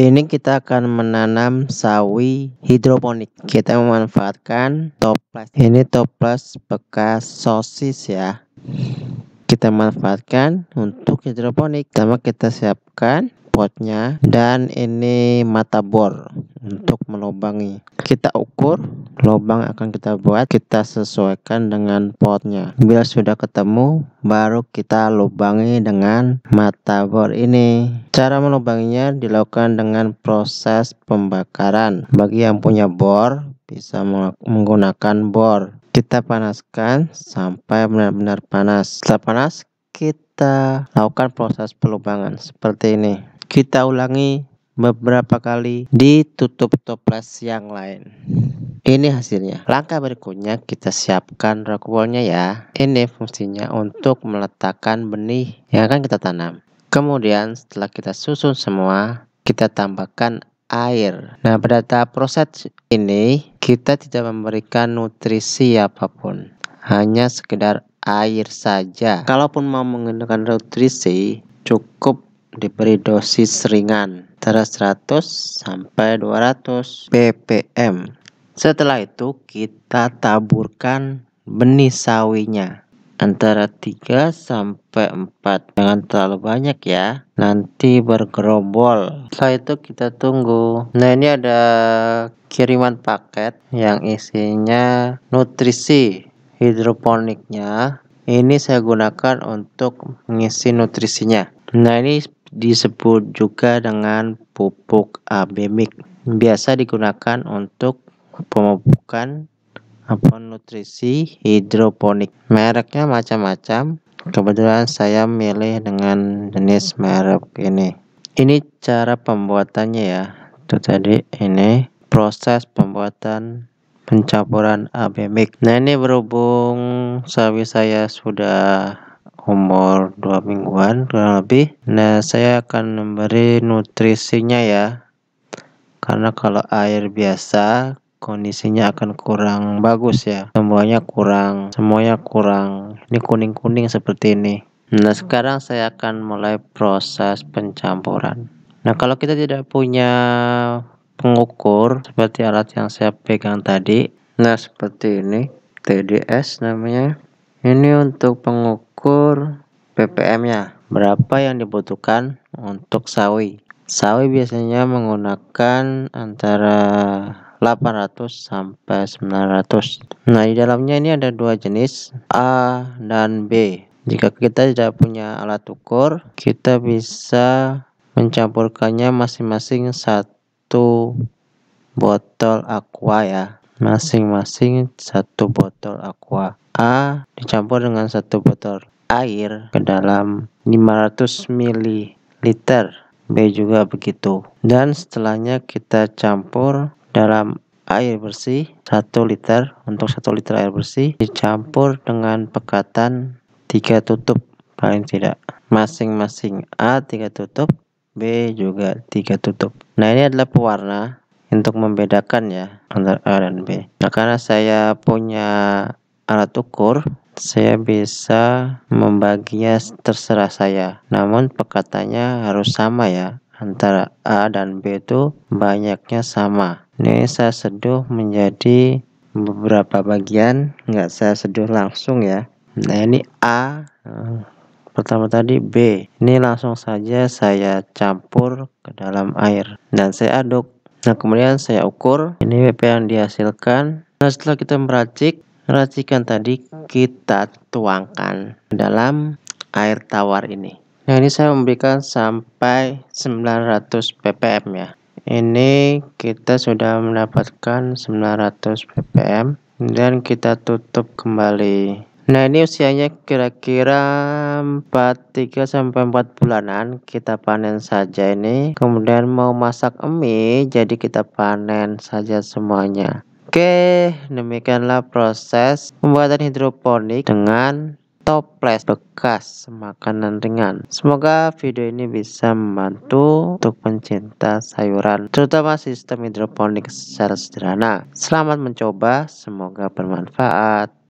Ini kita akan menanam sawi hidroponik. Kita memanfaatkan toples. Ini toples bekas sosis ya. Kita manfaatkan untuk hidroponik. Pertama kita siapkan potnya dan ini mata bor untuk melobangi, Kita ukur lubang akan kita buat, kita sesuaikan dengan potnya. Bila sudah ketemu, baru kita lubangi dengan mata bor ini. Cara melubanginya dilakukan dengan proses pembakaran. Bagi yang punya bor, bisa menggunakan bor. Kita panaskan sampai benar-benar panas. Setelah panas, kita lakukan proses pelubangan seperti ini. Kita ulangi beberapa kali ditutup toples yang lain. Ini hasilnya. Langkah berikutnya kita siapkan rockwoolnya ya. Ini fungsinya untuk meletakkan benih yang akan kita tanam. Kemudian setelah kita susun semua, kita tambahkan air. Nah, pada tahap proses ini kita tidak memberikan nutrisi apapun, hanya sekedar air saja. Kalaupun mau menggunakan nutrisi, cukup diberi dosis ringan antara 100 sampai 200 ppm. Setelah itu kita taburkan benih sawinya antara 3 sampai 4 jangan terlalu banyak ya nanti bergerombol setelah itu kita tunggu nah ini ada kiriman paket yang isinya nutrisi hidroponiknya ini saya gunakan untuk mengisi nutrisinya nah ini disebut juga dengan pupuk abemik. Biasa digunakan untuk pemupukan eh, nutrisi hidroponik. Mereknya macam-macam. Kebetulan saya milih dengan jenis merek ini. Ini cara pembuatannya ya. Itu tadi ini proses pembuatan pencampuran abemik. Nah ini berhubung sawi saya sudah umur dua mingguan kurang lebih nah saya akan memberi nutrisinya ya karena kalau air biasa kondisinya akan kurang bagus ya semuanya kurang semuanya kurang ini kuning-kuning seperti ini nah sekarang saya akan mulai proses pencampuran nah kalau kita tidak punya pengukur seperti alat yang saya pegang tadi nah seperti ini TDS namanya ini untuk pengukur ukur ppm-nya. Berapa yang dibutuhkan untuk sawi? Sawi biasanya menggunakan antara 800 sampai 900. Nah, di dalamnya ini ada dua jenis A dan B. Jika kita tidak punya alat ukur, kita bisa mencampurkannya masing-masing satu botol aqua ya masing-masing satu botol aqua A dicampur dengan satu botol air ke dalam 500 ml. B juga begitu. Dan setelahnya kita campur dalam air bersih 1 liter untuk 1 liter air bersih dicampur dengan pekatan 3 tutup paling tidak masing-masing A 3 tutup B juga 3 tutup nah ini adalah pewarna untuk membedakan ya antara A dan B. Nah, karena saya punya alat ukur, saya bisa membaginya terserah saya. Namun pekatannya harus sama ya. Antara A dan B itu banyaknya sama. Ini saya seduh menjadi beberapa bagian, nggak saya seduh langsung ya. Nah ini A, pertama tadi B. Ini langsung saja saya campur ke dalam air dan saya aduk. Nah kemudian saya ukur, ini BP yang dihasilkan. Nah setelah kita meracik, racikan tadi kita tuangkan dalam air tawar ini. Nah, ini saya memberikan sampai 900 ppm ya. Ini kita sudah mendapatkan 900 ppm dan kita tutup kembali. Nah, ini usianya kira-kira 43 sampai 4 bulanan kita panen saja ini. Kemudian mau masak mie jadi kita panen saja semuanya. Oke, demikianlah proses pembuatan hidroponik dengan toples bekas makanan ringan. Semoga video ini bisa membantu untuk pencinta sayuran, terutama sistem hidroponik secara sederhana. Selamat mencoba, semoga bermanfaat.